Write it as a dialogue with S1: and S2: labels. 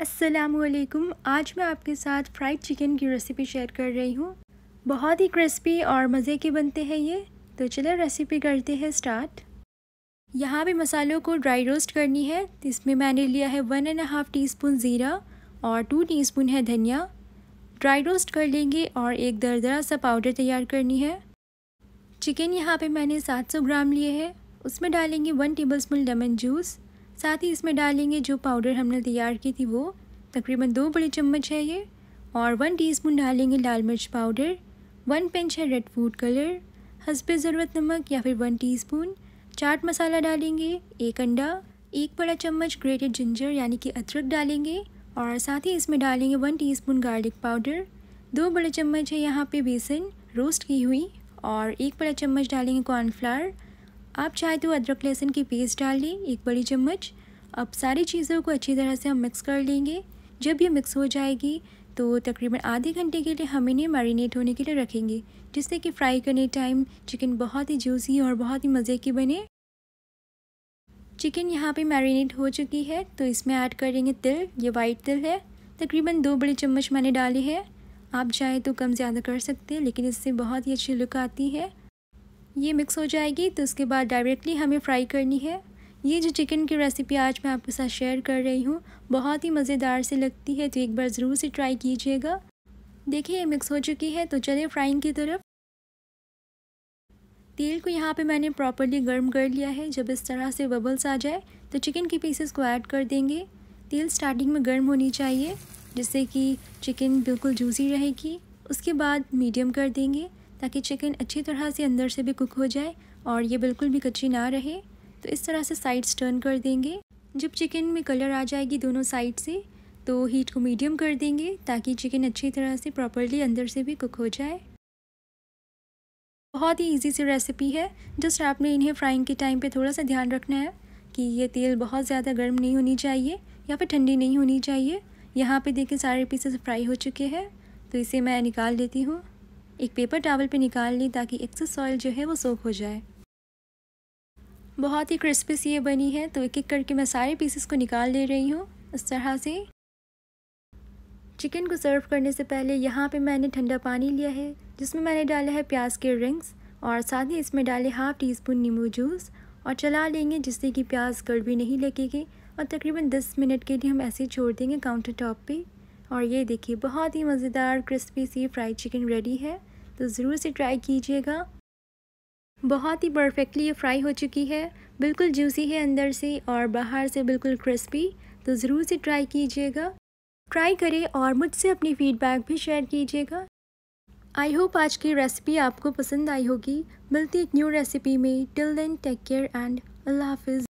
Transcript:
S1: असलकुम आज मैं आपके साथ फ्राइड चिकन की रेसिपी शेयर कर रही हूँ बहुत ही क्रिस्पी और मज़े के बनते हैं ये तो चलो रेसिपी करते हैं स्टार्ट यहाँ भी मसालों को ड्राई रोस्ट करनी है इसमें मैंने लिया है one and half teaspoon ज़ीरा और टू टी स्पून है धनिया ड्राई रोस्ट कर लेंगे और एक दरदरा सा पाउडर तैयार करनी है चिकन यहाँ पर मैंने सात ग्राम लिए है उसमें डालेंगे one tablespoon lemon juice साथ ही इसमें डालेंगे जो पाउडर हमने तैयार की थी वो तकरीबन दो बड़े चम्मच है ये और वन टीस्पून डालेंगे लाल मिर्च पाउडर वन पिंच है रेड फूड कलर हसबे ज़रूरत नमक या फिर वन टीस्पून चाट मसाला डालेंगे एक अंडा एक बड़ा चम्मच ग्रेटेड जिंजर यानी कि अदरक डालेंगे और साथ ही इसमें डालेंगे वन स्पून गार्लिक पाउडर दो बड़े चम्मच है यहाँ पे बेसन रोस्ट की हुई और एक बड़ा चम्मच डालेंगे कॉर्नफ्लावर आप चाहे तो अदरक लहसुन की पेस्ट डाल लें एक बड़ी चम्मच अब सारी चीज़ों को अच्छी तरह से हम मिक्स कर लेंगे जब ये मिक्स हो जाएगी तो तकरीबन आधे घंटे के लिए हम इन्हें मैरिनेट होने के लिए रखेंगे जिससे कि फ्राई करने टाइम चिकन बहुत ही जूसी और बहुत ही मज़े की बने चिकन यहाँ पे मैरिनेट हो चुकी है तो इसमें ऐड करेंगे तिल ये वाइट तिल है तकरीबन दो बड़े चम्मच मैंने डाले हैं आप चाहे तो कम ज़्यादा कर सकते हैं लेकिन इससे बहुत ही अच्छी लुक आती है ये मिक्स हो जाएगी तो उसके बाद डायरेक्टली हमें फ्राई करनी है ये जो चिकन की रेसिपी आज मैं आपके साथ शेयर कर रही हूँ बहुत ही मज़ेदार से लगती है तो एक बार ज़रूर से ट्राई कीजिएगा देखिए ये मिक्स हो चुकी है तो चलिए फ्राइंग की तरफ तेल को यहाँ पे मैंने प्रॉपरली गर्म कर लिया है जब इस तरह से बबल्स आ जाए तो चिकन के पीसेस को ऐड कर देंगे तेल स्टार्टिंग में गर्म होनी चाहिए जिससे कि चिकन बिल्कुल जूसी रहेगी उसके बाद मीडियम कर देंगे ताकि चिकन अच्छी तरह से अंदर से भी कुक हो जाए और ये बिल्कुल भी कच्ची ना रहे तो इस तरह से साइड्स टर्न कर देंगे जब चिकन में कलर आ जाएगी दोनों साइड से तो हीट को मीडियम कर देंगे ताकि चिकन अच्छी तरह से प्रॉपरली अंदर से भी कुक हो जाए बहुत ही इजी सी रेसिपी है जस्ट आपने इन्हें फ्राइंग के टाइम पे थोड़ा सा ध्यान रखना है कि ये तेल बहुत ज़्यादा गर्म नहीं होनी चाहिए या फिर ठंडी नहीं होनी चाहिए यहाँ पे देखिए सारे पीसेस फ्राई हो चुके हैं तो इसे मैं निकाल लेती हूँ एक पेपर टावल पे निकाल ली ताकि एक्सेस ऑयल जो है वो सोख हो जाए बहुत ही सी ये बनी है तो एक एक करके मैं सारे पीसेस को निकाल ले रही हूँ इस तरह से चिकन को सर्व करने से पहले यहाँ पे मैंने ठंडा पानी लिया है जिसमें मैंने डाला है प्याज के रिंग्स और साथ ही इसमें डाले हाफ़ टी स्पून नींबू जूस और चला लेंगे जिससे कि प्याज गड़ भी नहीं लगेगी और तकरीबन 10 मिनट के लिए हम ऐसे ही छोड़ देंगे काउंटर टॉप पर और ये देखिए बहुत ही मज़ेदार क्रिस्पी सी फ्राइड चिकन रेडी है तो ज़रूर से ट्राई कीजिएगा बहुत ही परफेक्टली ये फ्राई हो चुकी है बिल्कुल जूसी है अंदर से और बाहर से बिल्कुल क्रिस्पी तो ज़रूर से ट्राई कीजिएगा ट्राई करें और मुझसे अपनी फ़ीडबैक भी शेयर कीजिएगा आई होप आज की रेसिपी आपको पसंद आई होगी मिलती एक न्यू रेसिपी में till then take care and अल्लाह हाफिज़